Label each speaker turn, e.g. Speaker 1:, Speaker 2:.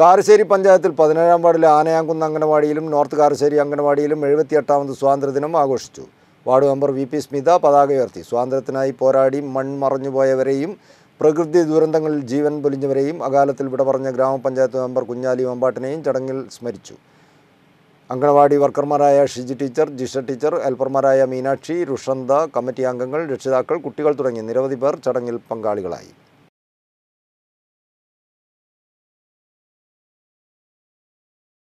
Speaker 1: കാരശ്ശേരി പഞ്ചായത്തിൽ പതിനേഴാം വാർഡിലെ ആനയാംകുന്ന് അംഗനവാടിയിലും നോർത്ത് കാരശ്ശേരി അംഗനവാടിയിലും എഴുപത്തിയെട്ടാമത് സ്വാതന്ത്ര്യദിനം ആഘോഷിച്ചു ward member V P Smitha പതാക ഉയർത്തി സ്വാതന്ത്ര്യത്തിനായി പോരാടി മൺമറഞ്ഞുപോയവരെയും പ്രകൃതി ദുരന്തങ്ങളിൽ ജീവൻ പൊലിഞ്ഞവരെയും അകാലത്തിൽ വിട പറഞ്ഞ ഗ്രാമപഞ്ചായത്ത് മെമ്പർ കുഞ്ഞാലി മമ്പാട്ടിനെയും ചടങ്ങിൽ സ്മരിച്ചു അംഗനവാടി വർക്കർമാരായ ഷിജി ടീച്ചർ ജിഷ ടീച്ചർ ഹെൽപ്പർമാരായ മീനാക്ഷി രുഷന്ത കമ്മിറ്റി അംഗങ്ങൾ രക്ഷിതാക്കൾ കുട്ടികൾ തുടങ്ങി നിരവധി പേർ ചടങ്ങിൽ പങ്കാളികളായി